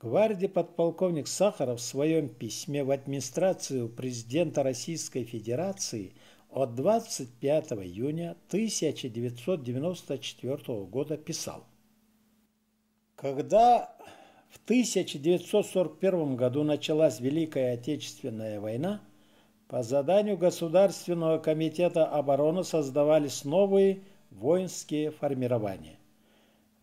Гвардии подполковник Сахаров в своем письме в администрацию президента Российской Федерации от 25 июня 1994 года писал. Когда в 1941 году началась Великая Отечественная война, по заданию Государственного комитета обороны создавались новые воинские формирования.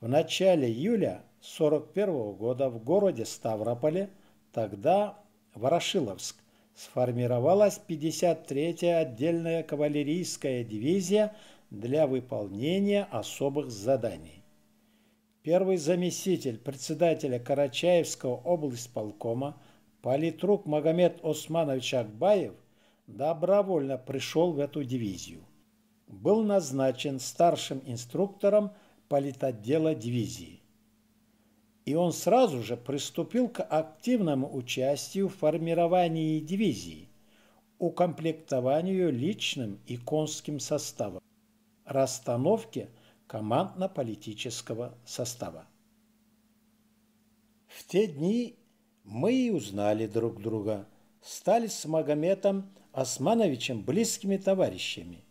В начале июля 1941 года в городе Ставрополе, тогда Ворошиловск, сформировалась 53-я отдельная кавалерийская дивизия для выполнения особых заданий. Первый заместитель председателя Карачаевского облсполкома политрук Магомед Османович Акбаев добровольно пришел в эту дивизию. Был назначен старшим инструктором политотдела дивизии и он сразу же приступил к активному участию в формировании дивизии, укомплектованию личным и конским составом, расстановке командно-политического состава. В те дни мы и узнали друг друга, стали с Магометом Османовичем близкими товарищами.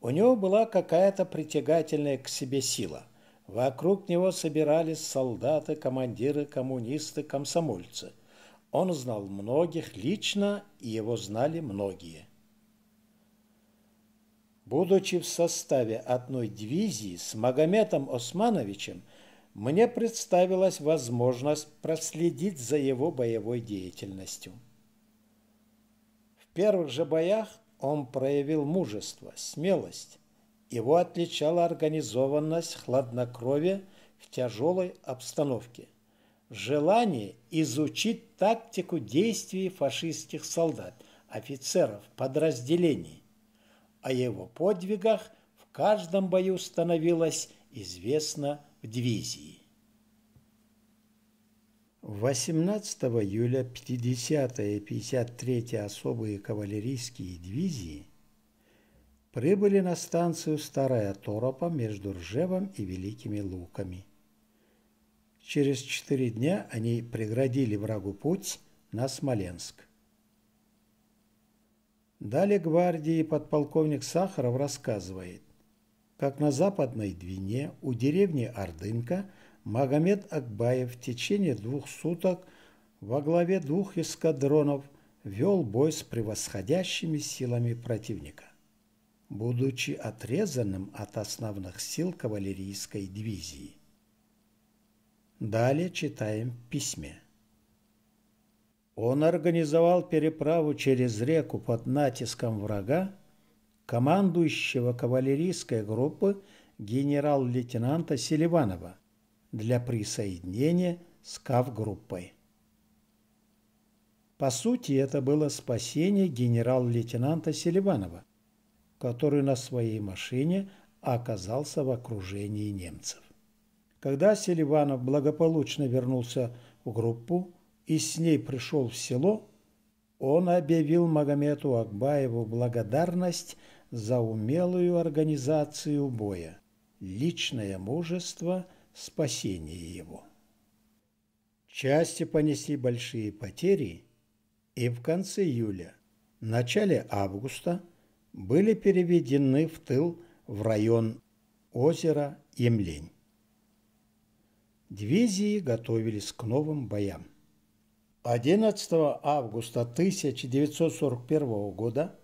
У него была какая-то притягательная к себе сила. Вокруг него собирались солдаты, командиры, коммунисты, комсомольцы. Он знал многих лично, и его знали многие. Будучи в составе одной дивизии с Магометом Османовичем, мне представилась возможность проследить за его боевой деятельностью. В первых же боях он проявил мужество, смелость, его отличала организованность, хладнокровие в тяжелой обстановке. Желание изучить тактику действий фашистских солдат, офицеров, подразделений. О его подвигах в каждом бою становилось известно в дивизии. 18 июля 50-я и 53-я особые кавалерийские дивизии – прибыли на станцию Старая Торопа между Ржевом и Великими Луками. Через четыре дня они преградили врагу путь на Смоленск. Далее гвардии подполковник Сахаров рассказывает, как на Западной Двине у деревни Ордынка Магомед Акбаев в течение двух суток во главе двух эскадронов вел бой с превосходящими силами противника будучи отрезанным от основных сил кавалерийской дивизии. Далее читаем в письме. Он организовал переправу через реку под натиском врага, командующего кавалерийской группы генерал-лейтенанта Селиванова для присоединения с КАВ-группой. По сути, это было спасение генерал-лейтенанта Селиванова, который на своей машине оказался в окружении немцев. Когда Селиванов благополучно вернулся в группу и с ней пришел в село, он объявил Магомету Акбаеву благодарность за умелую организацию боя, личное мужество, спасение его. Части понесли большие потери, и в конце июля, начале августа – были переведены в тыл в район озера Емлень. Дивизии готовились к новым боям. 11 августа 1941 года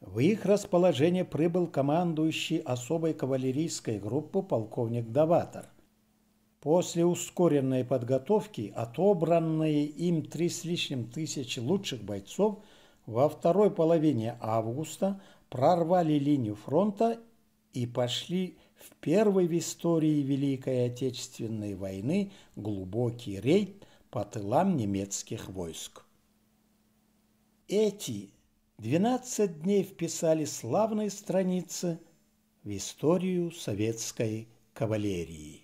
в их расположение прибыл командующий особой кавалерийской группы полковник Даватор. После ускоренной подготовки отобранные им три с лишним тысячи лучших бойцов – во второй половине августа прорвали линию фронта и пошли в первый в истории Великой Отечественной войны глубокий рейд по тылам немецких войск. Эти 12 дней вписали славные страницы в историю советской кавалерии.